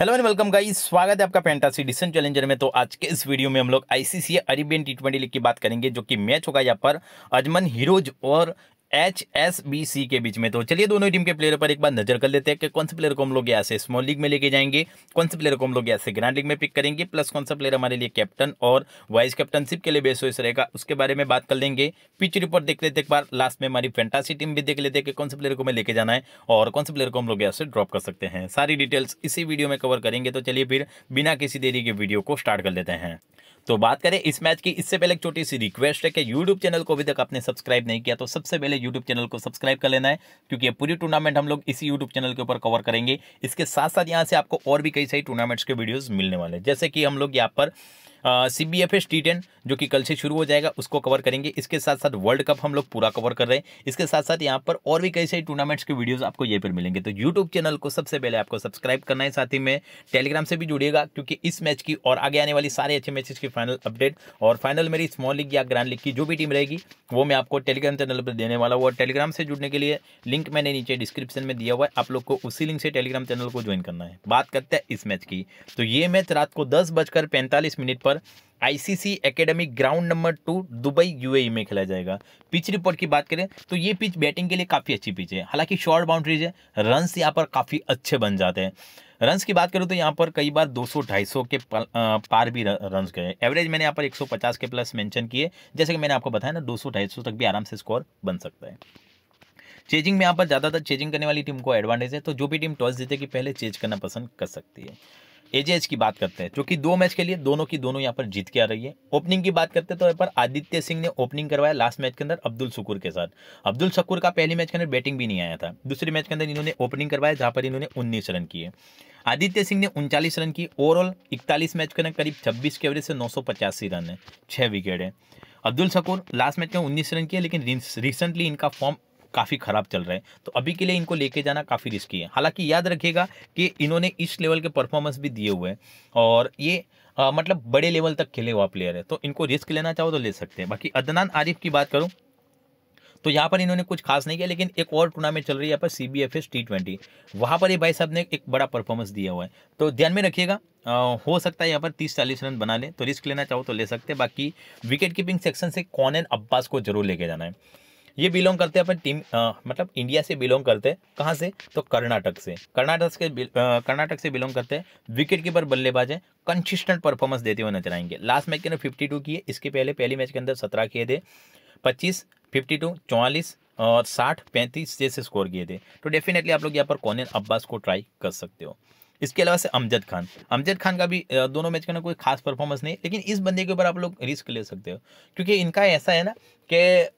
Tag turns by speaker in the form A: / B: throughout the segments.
A: hello and welcome guys स्वागत है आपका पेंटासी डिसन चैलेंजर में तो आज के इस वीडियो में हम लोग ICC Arabian T twenty league की बात करेंगे जो कि मैच होगा यहाँ पर अजमन हीरोज और एच एस बी सी के बीच में तो चलिए दोनों टीम के प्लेयर पर एक बार नजर कर लेते हैं कि कौन से प्लेयर को हम लोग यहाँ से स्मॉल लीग में लेके जाएंगे कौन से प्लेयर को हम लोग यहाँ से ग्रैंड लीग में पिक करेंगे प्लस कौन सा प्लेयर हमारे लिए कैप्टन और वाइस कैप्टनशिप के लिए बेसोइस रहेगा उसके बारे में बात कर लेंगे पिच रिपोर्ट देख लेते एक बार लास्ट में हमारी फैंटासी टीम भी देख लेते हैं कि कौन से प्लेयर को हमें लेके जाना है और कौन से प्लेयर को हम लोग यहाँ से ड्रॉप कर सकते हैं सारी डिटेल्स इसी वीडियो में कवर करेंगे तो चलिए फिर बिना किसी देरी के वीडियो को स्टार्ट कर लेते हैं तो बात करें इस मैच की इससे पहले एक छोटी सी रिक्वेस्ट है कि यूट्यूब चैनल को अभी तक आपने सब्सक्राइब नहीं किया तो सबसे पहले यूट्यूब चैनल को सब्सक्राइब कर लेना है क्योंकि ये पूरी टूर्नामेंट हम लोग इसी यूट्यूब चैनल के ऊपर कवर करेंगे इसके साथ साथ यहाँ से आपको और भी कई सारी टूर्नामेंट्स के वीडियोज़ मिलने वाले जैसे कि हम लोग यहाँ पर C B F S T ten जो कि कल से शुरू हो जाएगा उसको कवर करेंगे इसके साथ साथ वर्ल्ड कप हम लोग पूरा कवर कर रहे हैं इसके साथ साथ यहाँ पर और भी कई सारी टूर्नामेंट्स के वीडियोस आपको ये पर मिलेंगे तो यूट्यूब चैनल को सबसे पहले आपको सब्सक्राइब करना है साथ ही में टेलीग्राम से भी जुड़िएगा क्योंकि इस मैच की और आगे आने वाली सारे अच्छे मैचेज की फाइनल अपडेट और फाइनल मेरी स्मॉल लीग या ग्रांड लीग की जो भी टीम रहेगी वो मैं आपको टेलीग्राम चैनल पर देने वाला हूँ और टेलीग्राम से जुड़ने के लिए लिंक मैंने नीचे डिस्क्रिप्शन में दिया हुआ है आप लोग को उसी लिंक से टेलीग्राम चैनल को ज्वाइन करना है बात करते हैं इस मैच की तो ये मैच रात को दस बजकर पैंतालीस मिनट पर पर ICC academy ground number two Dubai UAE में खेला जाएगा पिच रिपोर्ट की बात करें तो ये पिच बैटिंग के लिए काफ़ी अच्छी पिच है हालांकि शॉर्ट बाउंड्रीज है रन्स यहाँ पर काफ़ी अच्छे बन जाते हैं रन्स की बात करूँ तो यहाँ पर कई बार 200 250 के पार भी रन्स गए एवरेज मैंने यहाँ पर 150 के प्लस मेंशन किए जैसे कि मैंने आपको बताया ना 200 250 तक भी आराम से स्कोर बन सकता है चेजिंग में यहाँ पर ज़्यादातर चेजिंग करने वाली टीम को एडवांटेज है तो जो भी टीम टॉस जीते कि पहले चेज करना पसंद कर सकती है एजेज की बात करते हैं जो कि दो मैच के लिए दोनों की दोनों यहाँ पर जीत के आ रही है ओपनिंग की बात करते हैं तो यहाँ पर आदित्य सिंह ने ओपनिंग करवाया लास्ट मैच के अंदर अब्दुल सुकुर के साथ अब्दुल सकुर का पहले मैच के अंदर बैटिंग भी नहीं आया था दूसरे मैच के अंदर इन्होंने ओपनिंग करवाया जहाँ पर इन्होंने उन्नीस रन किए आदित्य सिंह ने उनचालीस रन की ओवरऑल इकतालीस मैच के अंदर करीब छब्बीस के एवरेज से नौ रन है छः विकेट है अब्दुल सकुर लास्ट मैच में उन्नीस रन किए लेकिन रिसेंटली इनका फॉर्म काफ़ी ख़राब चल रहे हैं तो अभी के लिए इनको लेके जाना काफ़ी रिस्की है हालांकि याद रखिएगा कि इन्होंने इस लेवल के परफॉर्मेंस भी दिए हुए हैं और ये आ, मतलब बड़े लेवल तक खेले हुआ प्लेयर है तो इनको रिस्क लेना चाहो तो ले सकते हैं बाकी अदनान आरिफ की बात करूँ तो यहाँ पर इन्होंने कुछ खास नहीं किया लेकिन एक और टूर्नामेंट चल रही है यहाँ पर C B F S T twenty वहाँ पर ये भाई साहब ने एक बड़ा परफॉर्मेंस दिया हुआ है तो ध्यान में रखिएगा हो सकता है यहाँ पर तीस चालीस रन बना लें तो रिस्क लेना चाहो तो ले सकते हैं बाकी विकेट कीपिंग सेक्शन से कौन एन अब्बास को जरूर लेके जाना है ये बिलोंग करते हैं अपन टीम आ, मतलब इंडिया से बिलोंग करते हैं कहाँ से तो कर्नाटक से कर्नाटक से कर्नाटक से बिलोंग करते हैं विकेट कीपर बल्लेबाज है कंसिस्टेंट परफॉर्मेंस देते हुए नजर आएंगे लास्ट मैच के अंदर फिफ्टी टू किए इसके पहले पहली मैच के अंदर सत्रह किए थे पच्चीस फिफ्टी टू चौवालीस और साठ पैंतीस जैसे स्कोर किए थे तो डेफिनेटली आप लोग यहाँ पर कौन अब्बास को ट्राई कर सकते हो इसके अलावा से अमजद खान अमजद खान का भी दोनों मैच के अंदर कोई खास परफॉर्मेंस नहीं लेकिन इस बंदे के ऊपर आप लोग रिस्क ले सकते हो क्योंकि इनका ऐसा है ना कि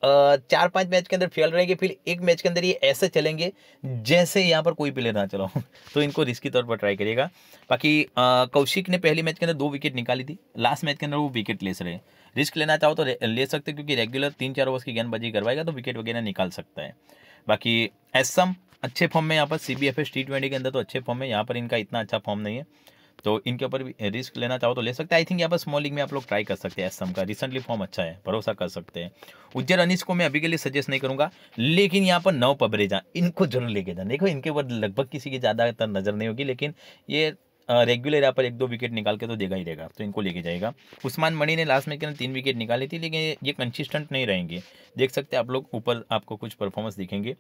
A: चार पांच मैच के अंदर फेल रहेंगे फिर एक मैच के अंदर ये ऐसे चलेंगे जैसे यहाँ पर कोई प्लेयर ना चलो तो इनको रिस्की तौर पर ट्राई करिएगा बाकी कौशिक ने पहले मैच के अंदर दो विकेट निकाली थी लास्ट मैच के अंदर वो विकेट ले रहे रिस्क लेना चाहो तो ले सकते हो क्योंकि रेगुलर तीन चार ओवर्स की गेंदबाजी करवाएगा तो विकेट वगैरह निकाल सकता है बाकी एसम अच्छे फॉर्म में यहाँ पर C B F S T twenty के अंदर तो अच्छे फॉर्म में यहाँ पर इनका इतना अच्छा फॉर्म नहीं है तो इनके ऊपर भी रिस्क लेना चाहो तो ले सकते हैं आई थिंक यहाँ पर स्मॉल लीग में आप लोग ट्राई कर सकते हैं एसम का रिसेंटली फॉर्म अच्छा है भरोसा कर सकते हैं उज्जैन अनिस को मैं अभी के लिए सजेस्ट नहीं करूंगा लेकिन यहाँ पर नव पबरेजा इनको जरूर लेके जाना देखो इनके ऊपर लगभग किसी की ज़्यादातर नज़र नहीं होगी लेकिन ये रेगुलर यहाँ पर एक दो विकेट निकाल के तो देगा ही देगा तो इनको लेके जाएगा उस्मान मणि ने लास्ट में के तीन विकेट निकाली थी लेकिन ये कंसिस्टेंट नहीं रहेंगे देख सकते आप लोग ऊपर आपको कुछ परफॉर्मेंस दिखेंगे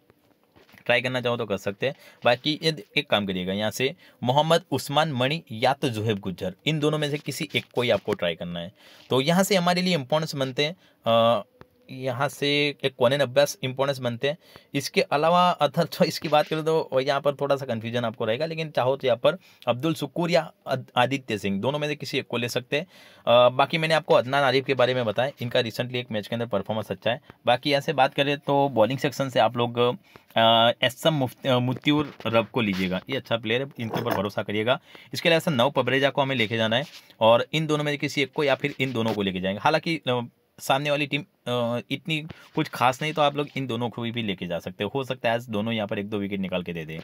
A: ट्राई करना चाहो तो कर सकते हैं बाकी ये एक काम करिएगा यहाँ से मोहम्मद उस्मान मणि या तो जुहेब गुज्जर इन दोनों में से किसी एक को ही आपको ट्राई करना है तो यहाँ से हमारे लिए इम्पोर्टेंस बनते हैं यहाँ से एक कोने अभ्यास इंपॉर्टेंस बनते हैं इसके अलावा अदर चॉइस तो की बात करें तो यहाँ पर थोड़ा सा कन्फ्यूजन आपको रहेगा लेकिन चाहो तो यहाँ पर अब्दुल सुकूर या आदित्य सिंह दोनों में से किसी एक को ले सकते हैं बाकी मैंने आपको अदनान आरिफ के बारे में बताया इनका रिसेंटली एक मैच के अंदर परफॉर्मेंस अच्छा है बाकी यहाँ से बात करें तो बॉलिंग सेक्शन से आप लोग एस एम मुफ्तियूर रब को लीजिएगा ये अच्छा प्लेयर है इनके ऊपर भरोसा करिएगा इसके अलावा सर नव पबरेजा को हमें लेके जाना है और इन दोनों में किसी एक को या फिर इन दोनों को लेके जाएंगे हालांकि सामने वाली टीम इतनी कुछ खास नहीं तो आप लोग इन दोनों को भी लेके जा सकते हो सकता है आज दोनों यहाँ पर एक दो विकेट निकाल के दे दें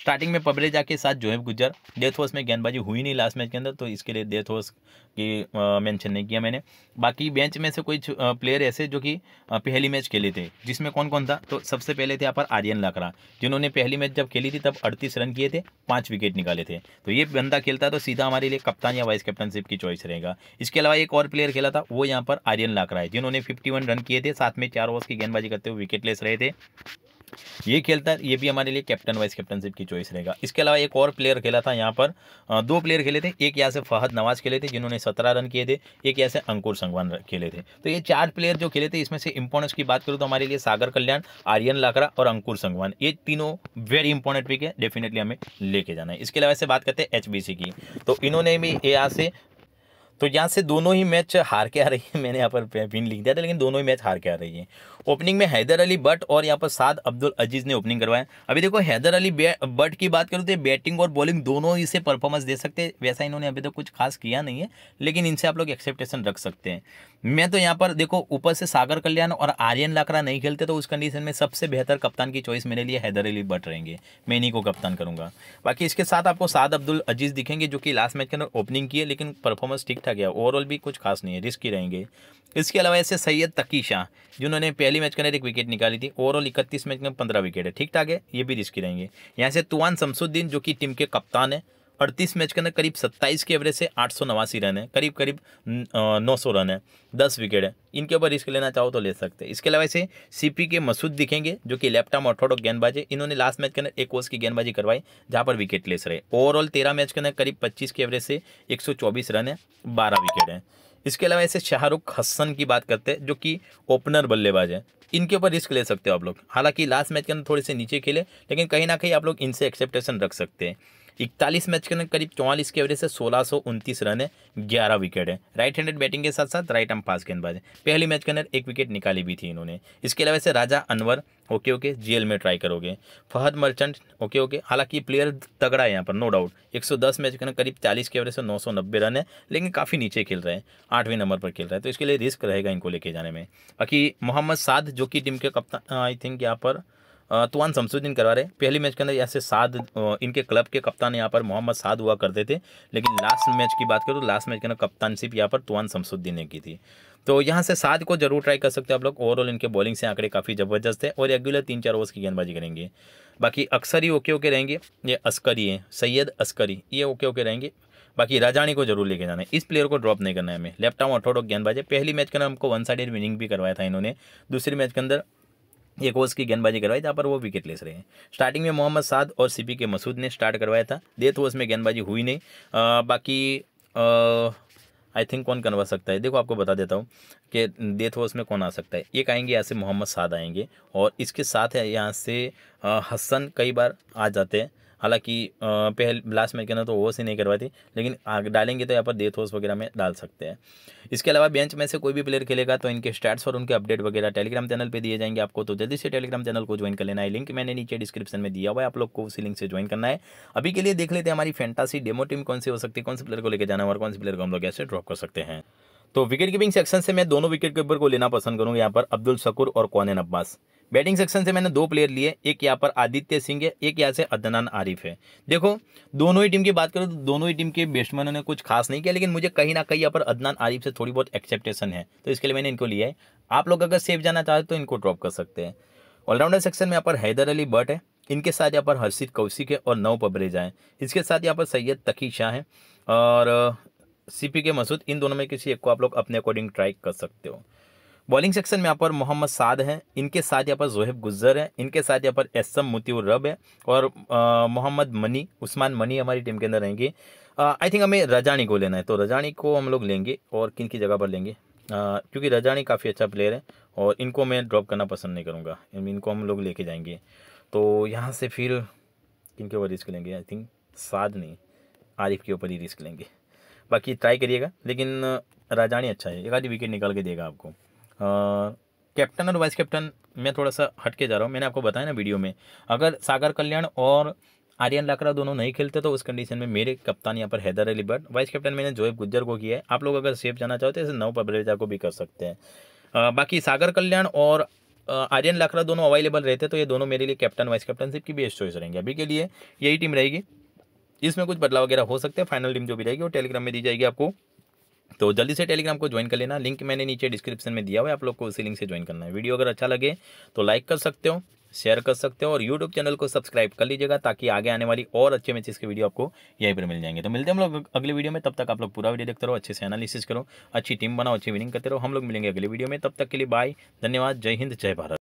A: स्टार्टिंग में पबरेजा के साथ जोहेब गुजर डेथ होर्स में गेंदबाजी हुई नहीं लास्ट मैच के अंदर तो इसके लिए डेथ होर्स की मेंशन नहीं किया मैंने बाकी बेंच में से कोई प्लेयर ऐसे जो कि पहली मैच खेले थे जिसमें कौन कौन था तो सबसे पहले थे यहाँ पर आर्यन लाकरा जिन्होंने पहली मैच जब खेली थी तब अड़तीस रन किए थे पाँच विकेट निकाले थे तो ये बंदा खेलता तो सीधा हमारे लिए कप्तान या वाइस कैप्टनशिप की चॉइस रहेगा इसके अलावा एक और प्लेयर खेला था वो यहाँ पर आर्यन लाकरा है जिन्होंने फिफ्टी इक्यावन रन किए थे साथ में चार ओवर्स की गेंदबाजी करते हुए विकेट लेस रहे थे ये खेलता ये भी हमारे लिए कैप्टन वाइस कैप्टनशिप की चॉइस रहेगा इसके अलावा एक और प्लेयर खेला था यहाँ पर दो प्लेयर खेले थे एक यहाँ से फहद नवाज खेले थे जिन्होंने सत्रह रन किए थे एक यहाँ से अंकुर संगवान खेले थे तो ये चार प्लेयर जो खेले थे इसमें से इम्पोर्टेंस की बात करूँ तो हमारे लिए सागर कल्याण आर्यन लाकरा और अंकुर संगवान ये तीनों वेरी इंपॉर्टेंट पिक है डेफिनेटली हमें लेके जाना है इसके अलावा से बात करते हैं एच की तो इन्होंने भी यहाँ से तो यहाँ से दोनों ही मैच हार के आ रही है मैंने यहाँ पर पिन लिख दिया था लेकिन दोनों ही मैच हार के आ रही है ओपनिंग में हैदर अली बट और यहाँ पर साद अब्दुल अजीज ने ओपनिंग करवाया अभी देखो हैदर अली बट की बात करूँ तो बैटिंग और बॉलिंग दोनों ही से परफॉर्मेंस दे सकते हैं वैसा इन्होंने अभी तक तो कुछ खास किया नहीं है लेकिन इनसे आप लोग एक्सेप्टेशन रख सकते हैं मैं तो यहाँ पर देखो ऊपर से सागर कल्याण और आर्यन लाकरा नहीं खेलते तो उस कंडीशन में सबसे बेहतर कप्तान की चॉइस मेरे लिए हैदर अली बट रहेंगे मैं इन्हीं को कप्तान करूँगा बाकी इसके साथ आपको साद अब्दुल अजीज दिखेंगे जो कि लास्ट मैच के अंदर ओपनिंग की है लेकिन परफॉर्मेंस ठीक ठाक है ओवरऑल भी कुछ खास नहीं है रिस्की रहेंगे इसके अलावा ऐसे सैयद तकी शाह जिन्होंने पहले पहली मैच के अंदर एक विकेट निकाली थी ओवरऑल इकतीस मैच में पंद्रह विकेट है ठीक ठाक है ये भी रिस्की रहेंगे यहाँ से तुवान शमसुद्दीन जो कि टीम के कप्तान है अड़तीस मैच के अंदर करीब सत्ताईस के एवरेज से आठ सौ नवासी रन है करीब करीब नौ सौ रन है दस विकेट है इनके ऊपर रिस्क लेना चाहो तो ले सकते हैं इसके अलावा इसे सीपी के मसूद दिखेंगे जो कि लेफ्टाम ऑर्थोडॉक गेंदबाज है इन्होंने लास्ट मैच के अंदर एक ओवर्स की गेंदबाजी करवाई जहां पर विकेट लेस रहे ओवरऑल तेरह मैच के अंदर करीब पच्चीस के एवरेज से एक रन है बारह विकेट है इसके अलावा ऐसे शाहरुख हसन की बात करते हैं जो कि ओपनर बल्लेबाज है इनके ऊपर रिस्क ले सकते हो आप लोग हालांकि लास्ट मैच के अंदर थोड़े से नीचे खेले लेकिन कहीं ना कहीं आप लोग इनसे एक्सेप्टेशन रख सकते हैं इकतालीस मैच के अंदर करीब चौवालीस के एवरेज से सोलह सौ उनतीस रन है ग्यारह विकेट है राइट हैंडेड बैटिंग के साथ साथ राइट आर्म फास्ट गेंदबाज है पहली मैच के अंदर एक विकेट निकाली भी थी इन्होंने इसके अलावा से Raja Anwar okay okay jail में ट्राई करोगे फहद मर्चेंट ओके ओके हालांकि प्लेयर तगड़ा है यहाँ पर नो डाउट 110 मैच के करीब 40 के एवरेज से 990 रन है लेकिन काफ़ी नीचे खेल रहे हैं आठवें नंबर पर खेल रहे हैं तो इसके लिए रिस्क रहेगा इनको लेके जाने में बाकी मोहम्मद साद जो कि टीम के कप्तान आई थिंक यहाँ पर तुआन शमसुद्दीन करवा रहे पहली मैच के अंदर यहाँ से साद इनके क्लब के कप्तान यहाँ पर मोहम्मद साद हुआ करते थे लेकिन लास्ट मैच की बात करें तो लास्ट मैच के अंदर कप्तानशिप यहाँ पर तुआन शमसुद्दीन ने की थी तो यहाँ से साद को जरूर ट्राई कर सकते हैं आप लोग ओवरऑल इनके बॉलिंग से आंकड़े काफ़ी ज़बरदस्त है और रेगुलर तीन चार ओवर्स की गेंदबाजी करेंगे बाकी अक्सर ही ओके ओके रहेंगे ये अस्करी है सैयद अस्करी ये ओके ओके रहेंगे बाकी राजानी को जरूर लेके जाना है इस प्लेयर को ड्रॉप नहीं करना है हमें लेफ्ट आउट ऑर्थोडॉक गेंदबाज है पहली मैच के अंदर हमको वन साइडेड विनिंग भी करवाया था इन्होंने दूसरी मैच के अंदर एक ओवर्स की गेंदबाजी करवाई जहाँ पर वो विकेट ले रहे हैं स्टार्टिंग में मोहम्मद साद और पी के मसूद ने स्टार्ट करवाया था डेथ ओवर्स तो में गेंदबाजी हुई नहीं आ, बाकी आई थिंक कौन करवा सकता है देखो आपको बता देता हूँ कि डेथ ओवर्स तो में कौन आ सकता है एक आएंगे यहाँ से मोहम्मद साद आएंगे और इसके साथ है यहाँ से हसन कई बार आ जाते हैं हालांकि पहले लास्ट मैच के अंदर तो वो सी नहीं करवाती लेकिन डालेंगे तो यहाँ पर डेथ होस वगैरह में डाल सकते हैं इसके अलावा बेंच में से कोई भी प्लेयर खेलेगा तो इनके स्टार्ट्स और उनके अपडेट वगैरह टेलीग्राम चैनल पर दिए जाएंगे आपको तो जल्दी से टेलीग्राम चैनल को ज्वाइन कर लेना है लिंक मैंने नीचे डिस्क्रिप्शन में दिया हुआ है आप लोग को उसी लिंक से ज्वाइन करना है अभी के लिए देख लेते हैं हमारी फैंटासी डेमो टीम कौन सी हो सकती है कौन से प्लेयर को लेकर जाना और कौन से प्लेयर को हम लोग ऐसे ड्रॉप कर सकते हैं तो विकेट कीपिंग सेक्शन से मैं दोनों विकेट कीपर को लेना पसंद करूंगा यहाँ पर अब्दुल शकुर और कौन अब्बास बैटिंग सेक्शन से मैंने दो प्लेयर लिए एक यहाँ पर आदित्य सिंह है एक यहाँ से अदनान आरिफ है देखो दोनों ही टीम की बात करो तो दोनों ही टीम के बैट्समैनों ने कुछ खास नहीं किया लेकिन मुझे कहीं ना कहीं यहाँ पर अदनान आरिफ से थोड़ी बहुत एक्सेप्टेशन है तो इसके लिए मैंने इनको लिया है आप लोग अगर सेफ जाना चाहते तो इनको ड्रॉप कर सकते हैं ऑलराउंडर सेक्शन में यहाँ पर हैदर अली बट है इनके साथ यहाँ पर हर्षित कौशिक है और नव पबरेजा है इसके साथ यहाँ पर सैयद तकी शाह हैं और सीपी के मसूद इन दोनों में किसी एक को आप लोग अपने अकॉर्डिंग ट्राई कर सकते हो बॉलिंग सेक्शन में यहाँ पर मोहम्मद साद हैं इनके साथ यहाँ पर जोहेब गुज्जर हैं इनके साथ यहाँ पर एम मुतीउर रब है और मोहम्मद मनी उस्मान मनी हमारी टीम के अंदर रहेंगे आई थिंक हमें रजानी को लेना है तो रजानी को हम लोग लेंगे और किन की जगह पर लेंगे क्योंकि रजानी काफ़ी अच्छा प्लेयर है और इनको मैं ड्रॉप करना पसंद नहीं करूँगा इनको हम लोग लेके जाएंगे तो यहाँ से फिर किन के ऊपर रिस्क लेंगे आई थिंक साद नहीं आरिफ के ऊपर ही रिस्क लेंगे बाकी ट्राई करिएगा लेकिन राजानी अच्छा है एक आधी विकेट निकाल के देगा आपको कैप्टन और वाइस कैप्टन मैं थोड़ा सा हटके जा रहा हूँ मैंने आपको बताया ना वीडियो में अगर सागर कल्याण और आर्यन लाकरा दोनों नहीं खेलते तो उस कंडीशन में मेरे कप्तान यहाँ पर हैदर अली बट वाइस कैप्टन मैंने जोएब गुज्जर को किया है आप लोग अगर सेफ जाना चाहते हैं नौ पबरेजा को भी कर सकते हैं बाकी सागर कल्याण और आर्यन लाकरा दोनों अवेलेबल रहते तो ये दोनों मेरे लिए कैप्टन वाइस कैप्टनशिप की बेस्ट चॉइस रहेंगे अभी के लिए यही टीम रहेगी इसमें कुछ बदलाव वगैरह हो सकते हैं फाइनल टीम जो भी रहेगी वो टेलीग्राम में दी जाएगी आपको तो जल्दी से टेलीग्राम को ज्वाइन कर लेना लिंक मैंने नीचे डिस्क्रिप्शन में दिया हुआ है आप लोग को उसी लिंक से ज्वाइन करना है वीडियो अगर अच्छा लगे तो लाइक कर सकते हो शेयर कर सकते हो और यूट्यूब चैनल को सब्सक्राइब कर लीजिएगा ताकि आगे आने वाली और अच्छे मैचेस के वीडियो आपको यहीं पर मिल जाएंगे तो मिलते हैं हम लोग अगले वीडियो में तब तक आप लोग पूरा वीडियो देखते रहो अच्छे से एनालिसिस करो अच्छी टीम बनाओ अच्छी विनिंग करते रहो हम लोग मिलेंगे अगले वीडियो में तब तक के लिए बाय धन्यवाद जय हिंद जय भारत